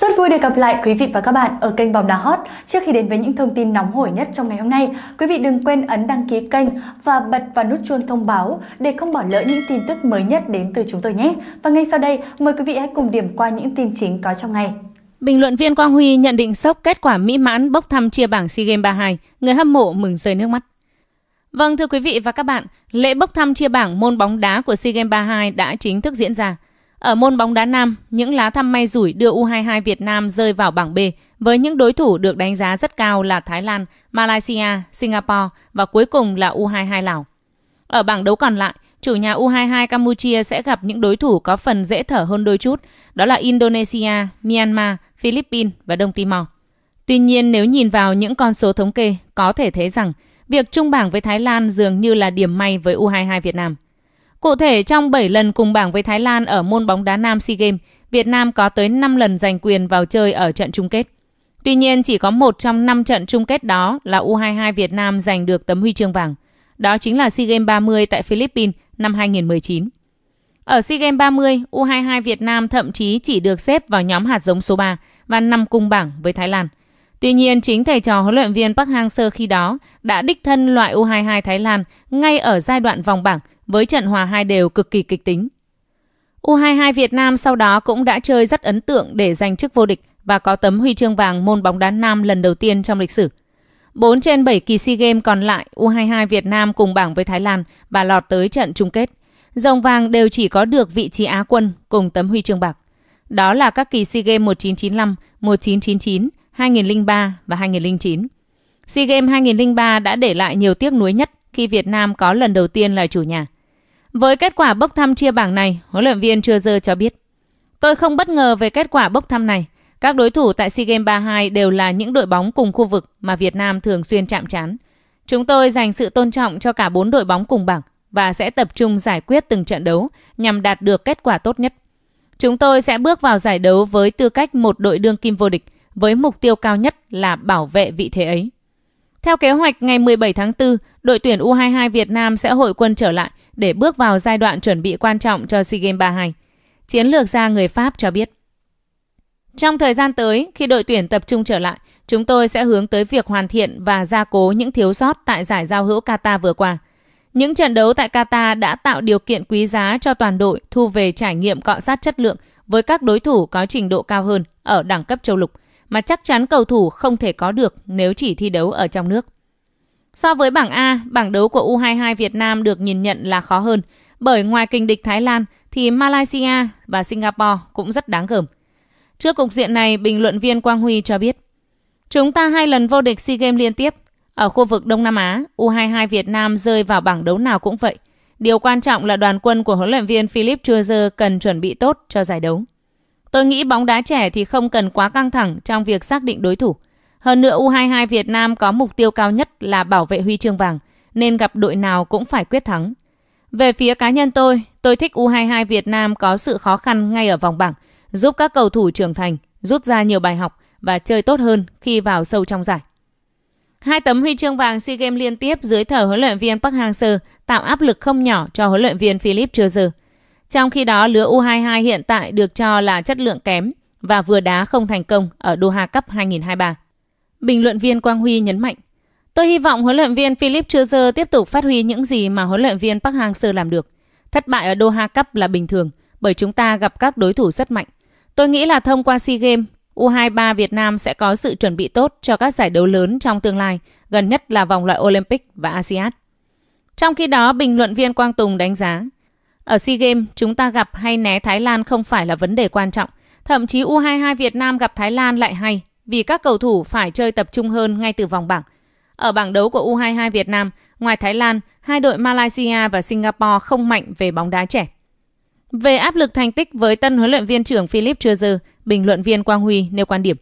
Rất vui được gặp lại quý vị và các bạn ở kênh Bóng Đá Hot. Trước khi đến với những thông tin nóng hổi nhất trong ngày hôm nay, quý vị đừng quên ấn đăng ký kênh và bật vào nút chuông thông báo để không bỏ lỡ những tin tức mới nhất đến từ chúng tôi nhé. Và ngay sau đây, mời quý vị hãy cùng điểm qua những tin chính có trong ngày. Bình luận viên Quang Huy nhận định sốc kết quả mỹ mãn bốc thăm chia bảng SEA Games 32, người hâm mộ mừng rơi nước mắt. Vâng thưa quý vị và các bạn, lễ bốc thăm chia bảng môn bóng đá của SEA Games 32 đã chính thức diễn ra. Ở môn bóng đá nam, những lá thăm may rủi đưa U22 Việt Nam rơi vào bảng B với những đối thủ được đánh giá rất cao là Thái Lan, Malaysia, Singapore và cuối cùng là U22 Lào. Ở bảng đấu còn lại, chủ nhà U22 Campuchia sẽ gặp những đối thủ có phần dễ thở hơn đôi chút, đó là Indonesia, Myanmar, Philippines và Đông Timor. Tuy nhiên nếu nhìn vào những con số thống kê, có thể thấy rằng việc chung bảng với Thái Lan dường như là điểm may với U22 Việt Nam. Cụ thể, trong 7 lần cùng bảng với Thái Lan ở môn bóng đá nam SEA Games, Việt Nam có tới 5 lần giành quyền vào chơi ở trận chung kết. Tuy nhiên, chỉ có một trong 5 trận chung kết đó là U22 Việt Nam giành được tấm huy chương vàng. Đó chính là SEA Games 30 tại Philippines năm 2019. Ở SEA Games 30, U22 Việt Nam thậm chí chỉ được xếp vào nhóm hạt giống số 3 và nằm cùng bảng với Thái Lan. Tuy nhiên, chính thầy trò huấn luyện viên Park Hang-seo khi đó đã đích thân loại U22 Thái Lan ngay ở giai đoạn vòng bảng với trận hòa hai đều cực kỳ kịch tính. U22 Việt Nam sau đó cũng đã chơi rất ấn tượng để giành chức vô địch và có tấm huy chương vàng môn bóng đá nam lần đầu tiên trong lịch sử. 4 trên 7 kỳ SEA Games còn lại, U22 Việt Nam cùng bảng với Thái Lan và lọt tới trận chung kết. Rồng vàng đều chỉ có được vị trí Á quân cùng tấm huy chương bạc. Đó là các kỳ SEA Games 1995, 1999, 2003 và 2009. SEA Games 2003 đã để lại nhiều tiếc nuối nhất khi Việt Nam có lần đầu tiên là chủ nhà – với kết quả bốc thăm chia bảng này, huấn luyện viên chưa Dơ cho biết. Tôi không bất ngờ về kết quả bốc thăm này. Các đối thủ tại SEA Games 32 đều là những đội bóng cùng khu vực mà Việt Nam thường xuyên chạm trán. Chúng tôi dành sự tôn trọng cho cả bốn đội bóng cùng bảng và sẽ tập trung giải quyết từng trận đấu nhằm đạt được kết quả tốt nhất. Chúng tôi sẽ bước vào giải đấu với tư cách một đội đương kim vô địch với mục tiêu cao nhất là bảo vệ vị thế ấy. Theo kế hoạch, ngày 17 tháng 4, đội tuyển U22 Việt Nam sẽ hội quân trở lại để bước vào giai đoạn chuẩn bị quan trọng cho SEA Games 32. Chiến lược gia người Pháp cho biết. Trong thời gian tới, khi đội tuyển tập trung trở lại, chúng tôi sẽ hướng tới việc hoàn thiện và gia cố những thiếu sót tại giải giao hữu Qatar vừa qua. Những trận đấu tại Qatar đã tạo điều kiện quý giá cho toàn đội thu về trải nghiệm cọ sát chất lượng với các đối thủ có trình độ cao hơn ở đẳng cấp châu lục – mà chắc chắn cầu thủ không thể có được nếu chỉ thi đấu ở trong nước. So với bảng A, bảng đấu của U22 Việt Nam được nhìn nhận là khó hơn, bởi ngoài kình địch Thái Lan thì Malaysia và Singapore cũng rất đáng gờm. Trước cục diện này, bình luận viên Quang Huy cho biết, Chúng ta hai lần vô địch SEA Games liên tiếp. Ở khu vực Đông Nam Á, U22 Việt Nam rơi vào bảng đấu nào cũng vậy. Điều quan trọng là đoàn quân của huấn luyện viên Philip Chuzer cần chuẩn bị tốt cho giải đấu. Tôi nghĩ bóng đá trẻ thì không cần quá căng thẳng trong việc xác định đối thủ. Hơn nữa U22 Việt Nam có mục tiêu cao nhất là bảo vệ huy chương vàng, nên gặp đội nào cũng phải quyết thắng. Về phía cá nhân tôi, tôi thích U22 Việt Nam có sự khó khăn ngay ở vòng bảng, giúp các cầu thủ trưởng thành, rút ra nhiều bài học và chơi tốt hơn khi vào sâu trong giải. Hai tấm huy chương vàng SEA Games liên tiếp dưới thở huấn luyện viên Park Hang-seo tạo áp lực không nhỏ cho huấn luyện viên Philip Chuzer. Trong khi đó, lứa U22 hiện tại được cho là chất lượng kém và vừa đá không thành công ở Doha Cup 2023. Bình luận viên Quang Huy nhấn mạnh, Tôi hy vọng huấn luyện viên Philip Chuzer tiếp tục phát huy những gì mà huấn luyện viên Park Hang-seo làm được. Thất bại ở Doha Cup là bình thường, bởi chúng ta gặp các đối thủ rất mạnh. Tôi nghĩ là thông qua SEA Games, U23 Việt Nam sẽ có sự chuẩn bị tốt cho các giải đấu lớn trong tương lai, gần nhất là vòng loại Olympic và ASEAN. Trong khi đó, bình luận viên Quang Tùng đánh giá, ở SEA Games, chúng ta gặp hay né Thái Lan không phải là vấn đề quan trọng. Thậm chí U22 Việt Nam gặp Thái Lan lại hay, vì các cầu thủ phải chơi tập trung hơn ngay từ vòng bảng. Ở bảng đấu của U22 Việt Nam, ngoài Thái Lan, hai đội Malaysia và Singapore không mạnh về bóng đá trẻ. Về áp lực thành tích với tân huấn luyện viên trưởng Philip Trezer, bình luận viên Quang Huy nêu quan điểm.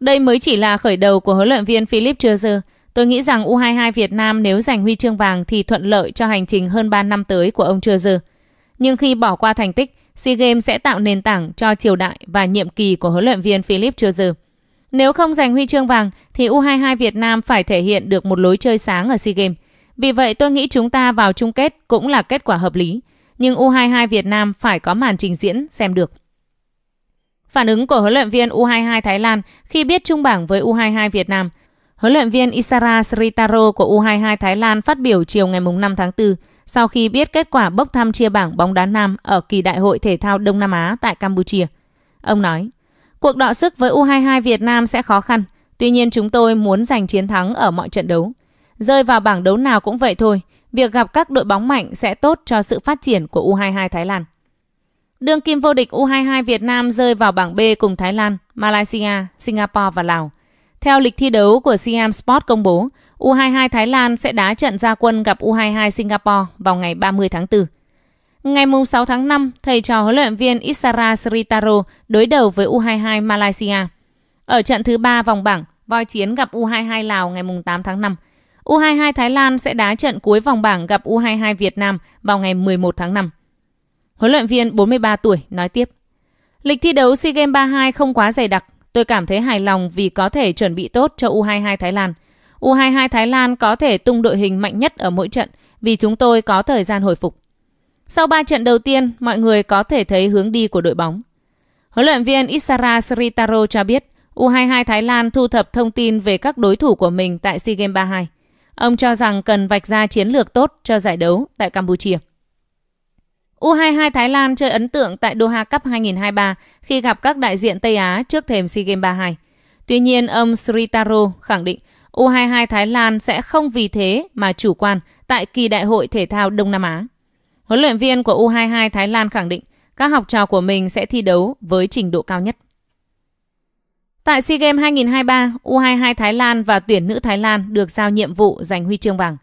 Đây mới chỉ là khởi đầu của huấn luyện viên Philip Trezer. Tôi nghĩ rằng U22 Việt Nam nếu giành huy chương vàng thì thuận lợi cho hành trình hơn 3 năm tới của ông Trezer. Nhưng khi bỏ qua thành tích, SEA Games sẽ tạo nền tảng cho triều đại và nhiệm kỳ của huấn luyện viên Philip Chuzer. Nếu không giành huy chương vàng thì U22 Việt Nam phải thể hiện được một lối chơi sáng ở SEA Games. Vì vậy tôi nghĩ chúng ta vào chung kết cũng là kết quả hợp lý, nhưng U22 Việt Nam phải có màn trình diễn xem được. Phản ứng của huấn luyện viên U22 Thái Lan khi biết chung bảng với U22 Việt Nam, huấn luyện viên Isara Sritaro của U22 Thái Lan phát biểu chiều ngày 5 tháng 4 sau khi biết kết quả bốc thăm chia bảng bóng đá nam ở kỳ đại hội thể thao Đông Nam Á tại Campuchia. Ông nói, cuộc đọ sức với U22 Việt Nam sẽ khó khăn, tuy nhiên chúng tôi muốn giành chiến thắng ở mọi trận đấu. Rơi vào bảng đấu nào cũng vậy thôi, việc gặp các đội bóng mạnh sẽ tốt cho sự phát triển của U22 Thái Lan. Đương kim vô địch U22 Việt Nam rơi vào bảng B cùng Thái Lan, Malaysia, Singapore và Lào. Theo lịch thi đấu của Siam Sport công bố, U22 Thái Lan sẽ đá trận gia quân gặp U22 Singapore vào ngày 30 tháng 4. Ngày 6 tháng 5, thầy trò huấn luyện viên Isara Sritaro đối đầu với U22 Malaysia. Ở trận thứ 3 vòng bảng, voi chiến gặp U22 Lào ngày 8 tháng 5. U22 Thái Lan sẽ đá trận cuối vòng bảng gặp U22 Việt Nam vào ngày 11 tháng 5. Huấn luyện viên 43 tuổi nói tiếp. Lịch thi đấu SEA Games 32 không quá dày đặc. Tôi cảm thấy hài lòng vì có thể chuẩn bị tốt cho U22 Thái Lan – U22 Thái Lan có thể tung đội hình mạnh nhất ở mỗi trận vì chúng tôi có thời gian hồi phục. Sau 3 trận đầu tiên, mọi người có thể thấy hướng đi của đội bóng. Huấn luyện viên Isara Sritaro cho biết U22 Thái Lan thu thập thông tin về các đối thủ của mình tại SEA Games 32. Ông cho rằng cần vạch ra chiến lược tốt cho giải đấu tại Campuchia. U22 Thái Lan chơi ấn tượng tại Doha Cup 2023 khi gặp các đại diện Tây Á trước thềm SEA Games 32. Tuy nhiên, ông Sritaro khẳng định U22 Thái Lan sẽ không vì thế mà chủ quan tại kỳ đại hội thể thao Đông Nam Á. Huấn luyện viên của U22 Thái Lan khẳng định các học trò của mình sẽ thi đấu với trình độ cao nhất. Tại SEA Games 2023, U22 Thái Lan và tuyển nữ Thái Lan được giao nhiệm vụ giành huy chương vàng.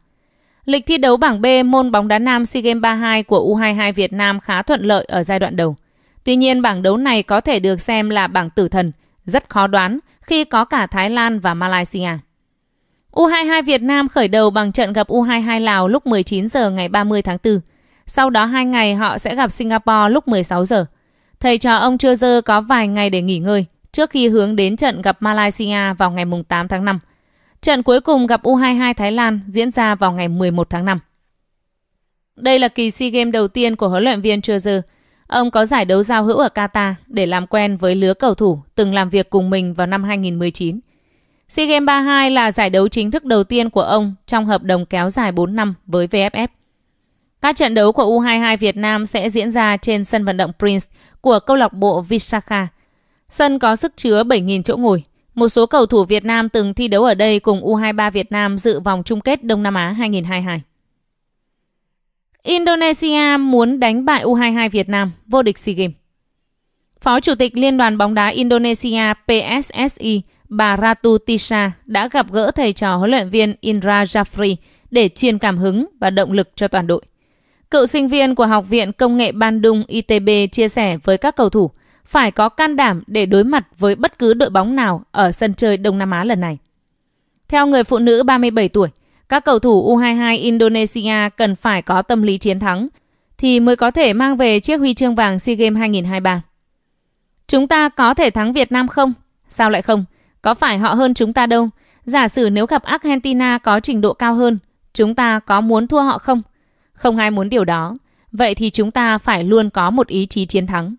Lịch thi đấu bảng B môn bóng đá nam SEA Games 32 của U22 Việt Nam khá thuận lợi ở giai đoạn đầu. Tuy nhiên, bảng đấu này có thể được xem là bảng tử thần, rất khó đoán khi có cả Thái Lan và Malaysia. U22 Việt Nam khởi đầu bằng trận gặp U22 Lào lúc 19 giờ ngày 30 tháng 4. Sau đó 2 ngày họ sẽ gặp Singapore lúc 16 giờ. Thầy trò ông chưa Dơ có vài ngày để nghỉ ngơi trước khi hướng đến trận gặp Malaysia vào ngày 8 tháng 5. Trận cuối cùng gặp U22 Thái Lan diễn ra vào ngày 11 tháng 5. Đây là kỳ SEA Games đầu tiên của huấn luyện viên chưa Dơ. Ông có giải đấu giao hữu ở Qatar để làm quen với lứa cầu thủ từng làm việc cùng mình vào năm 2019. SEA Games 32 là giải đấu chính thức đầu tiên của ông trong hợp đồng kéo dài 4 năm với VFF. Các trận đấu của U22 Việt Nam sẽ diễn ra trên sân vận động Prince của câu lạc bộ Visakha. Sân có sức chứa 7.000 chỗ ngồi. Một số cầu thủ Việt Nam từng thi đấu ở đây cùng U23 Việt Nam dự vòng chung kết Đông Nam Á 2022. Indonesia muốn đánh bại U22 Việt Nam vô địch SEA Games. Phó Chủ tịch Liên đoàn bóng đá Indonesia PSSI bà Ratu Tisha đã gặp gỡ thầy trò huấn luyện viên Indra Jafri để truyền cảm hứng và động lực cho toàn đội. Cựu sinh viên của Học viện Công nghệ Bandung ITB chia sẻ với các cầu thủ phải có can đảm để đối mặt với bất cứ đội bóng nào ở sân chơi Đông Nam Á lần này. Theo người phụ nữ 37 tuổi, các cầu thủ U22 Indonesia cần phải có tâm lý chiến thắng thì mới có thể mang về chiếc huy chương vàng SEA Games 2023. Chúng ta có thể thắng Việt Nam không? Sao lại không? Có phải họ hơn chúng ta đâu? Giả sử nếu gặp Argentina có trình độ cao hơn, chúng ta có muốn thua họ không? Không ai muốn điều đó. Vậy thì chúng ta phải luôn có một ý chí chiến thắng.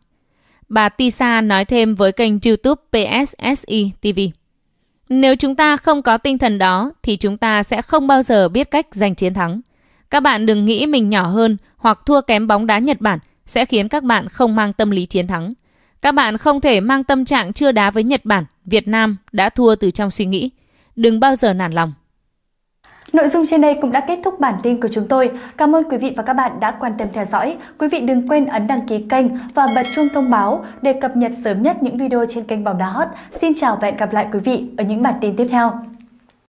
Bà Tisa nói thêm với kênh YouTube PSSI TV. Nếu chúng ta không có tinh thần đó thì chúng ta sẽ không bao giờ biết cách giành chiến thắng. Các bạn đừng nghĩ mình nhỏ hơn hoặc thua kém bóng đá Nhật Bản sẽ khiến các bạn không mang tâm lý chiến thắng. Các bạn không thể mang tâm trạng chưa đá với Nhật Bản, Việt Nam đã thua từ trong suy nghĩ. Đừng bao giờ nản lòng. Nội dung trên đây cũng đã kết thúc bản tin của chúng tôi. Cảm ơn quý vị và các bạn đã quan tâm theo dõi. Quý vị đừng quên ấn đăng ký kênh và bật chuông thông báo để cập nhật sớm nhất những video trên kênh Bóng Đá Hot. Xin chào và hẹn gặp lại quý vị ở những bản tin tiếp theo.